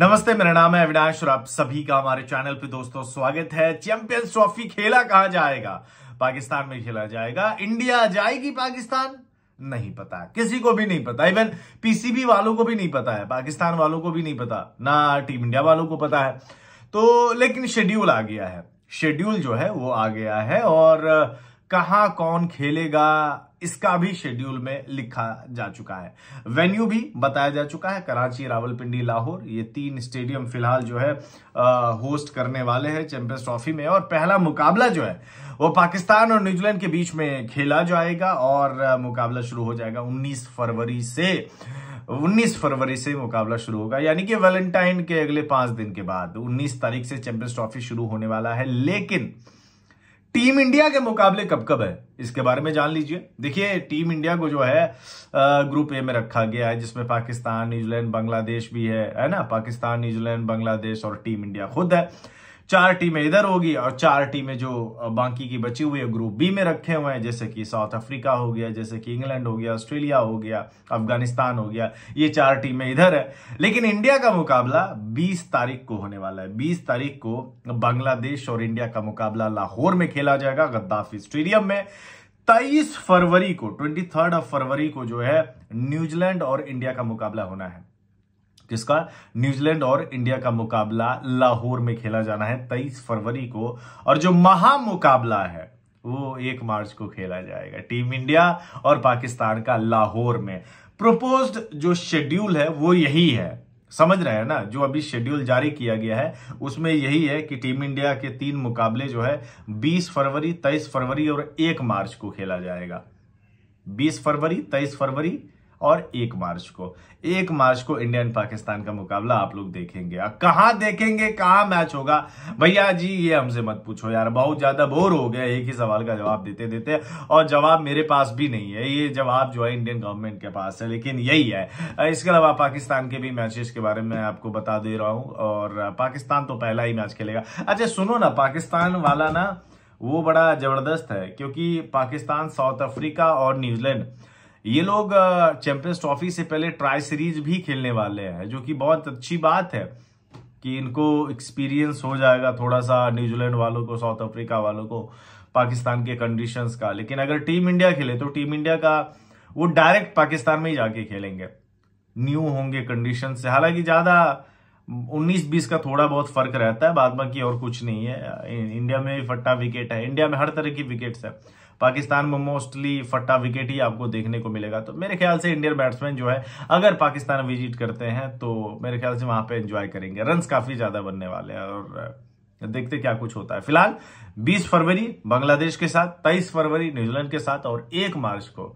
नमस्ते मेरा नाम है अविनाश और आप सभी का हमारे चैनल पे दोस्तों स्वागत है चैंपियंस ट्रॉफी खेला कहा जाएगा पाकिस्तान में खेला जाएगा इंडिया जाएगी पाकिस्तान नहीं पता किसी को भी नहीं पता इवन पीसीबी वालों को भी नहीं पता है पाकिस्तान वालों को भी नहीं पता ना टीम इंडिया वालों को पता है तो लेकिन शेड्यूल आ गया है शेड्यूल जो है वो आ गया है और कहा कौन खेलेगा इसका भी शेड्यूल में लिखा जा चुका है वेन्यू भी बताया जा चुका है कराची रावलपिंडी लाहौर ये तीन स्टेडियम फिलहाल जो है आ, होस्ट करने वाले हैं चैंपियंस ट्रॉफी में और पहला मुकाबला जो है वो पाकिस्तान और न्यूजीलैंड के बीच में खेला जाएगा और मुकाबला शुरू हो जाएगा 19 फरवरी से 19 फरवरी से मुकाबला शुरू होगा यानी कि वैलेंटाइन के अगले पांच दिन के बाद 19 तारीख से चैंपियंस ट्रॉफी शुरू होने वाला है लेकिन टीम इंडिया के मुकाबले कब कब है इसके बारे में जान लीजिए देखिए टीम इंडिया को जो है ग्रुप ए में रखा गया है जिसमें पाकिस्तान न्यूजीलैंड बांग्लादेश भी है है ना पाकिस्तान न्यूजीलैंड बांग्लादेश और टीम इंडिया खुद है चार टीमें इधर होगी और चार टीमें जो बाकी की बची हुई है ग्रुप बी में रखे हुए हैं जैसे कि साउथ अफ्रीका हो गया जैसे कि इंग्लैंड हो गया ऑस्ट्रेलिया हो गया अफगानिस्तान हो गया ये चार टीमें इधर है लेकिन इंडिया का मुकाबला 20 तारीख को होने वाला है 20 तारीख को बांग्लादेश और इंडिया का मुकाबला लाहौर में खेला जाएगा गद्दाफी स्टेडियम में तेईस फरवरी को ट्वेंटी ऑफ फरवरी को जो है न्यूजीलैंड और इंडिया का मुकाबला होना है किसका न्यूजीलैंड और इंडिया का मुकाबला लाहौर में खेला जाना है 23 फरवरी को और जो महा मुकाबला है वो एक मार्च को खेला जाएगा टीम इंडिया और पाकिस्तान का लाहौर में प्रोपोज जो शेड्यूल है वो यही है समझ रहे हैं ना जो अभी शेड्यूल जारी किया गया है उसमें यही है कि टीम इंडिया के तीन मुकाबले जो है 20 फरवरी 23 फरवरी और 1 मार्च को खेला जाएगा 20 फरवरी 23 फरवरी और एक मार्च को एक मार्च को इंडिया एंड पाकिस्तान का मुकाबला आप लोग देखेंगे कहा देखेंगे कहा मैच होगा भैया जी ये हमसे मत पूछो यार बहुत ज्यादा बोर हो गया एक ही सवाल का जवाब देते देते और जवाब मेरे पास भी नहीं है ये जवाब जो है इंडियन गवर्नमेंट के पास है लेकिन यही है इसके अलावा पाकिस्तान के भी मैचेस के बारे में आपको बता दे रहा हूं और पाकिस्तान तो पहला ही मैच खेलेगा अच्छा सुनो ना पाकिस्तान वाला ना वो बड़ा जबरदस्त है क्योंकि पाकिस्तान साउथ अफ्रीका और न्यूजीलैंड ये लोग चैंपियंस ट्रॉफी से पहले ट्राई सीरीज भी खेलने वाले हैं जो कि बहुत अच्छी बात है कि इनको एक्सपीरियंस हो जाएगा थोड़ा सा न्यूजीलैंड वालों को साउथ अफ्रीका वालों को पाकिस्तान के कंडीशंस का लेकिन अगर टीम इंडिया खेले तो टीम इंडिया का वो डायरेक्ट पाकिस्तान में ही जाके खेलेंगे न्यू होंगे कंडीशन से हालांकि ज्यादा उन्नीस बीस का थोड़ा बहुत फर्क रहता है बाद बाकी और कुछ नहीं है इंडिया में भी फट्टा विकेट है इंडिया में हर तरह की विकेट्स है पाकिस्तान में मोस्टली फट्टा विकेट ही आपको देखने को मिलेगा तो मेरे ख्याल से इंडियन बैट्समैन जो है अगर पाकिस्तान विजिट करते हैं तो मेरे ख्याल से वहां पे एंजॉय करेंगे रन काफी ज्यादा बनने वाले हैं और देखते क्या कुछ होता है फिलहाल 20 फरवरी बांग्लादेश के साथ 23 फरवरी न्यूजीलैंड के साथ और 1 मार्च को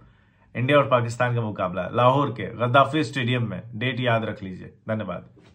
इंडिया और पाकिस्तान का मुकाबला लाहौर के गद्दाफी स्टेडियम में डेट याद रख लीजिए धन्यवाद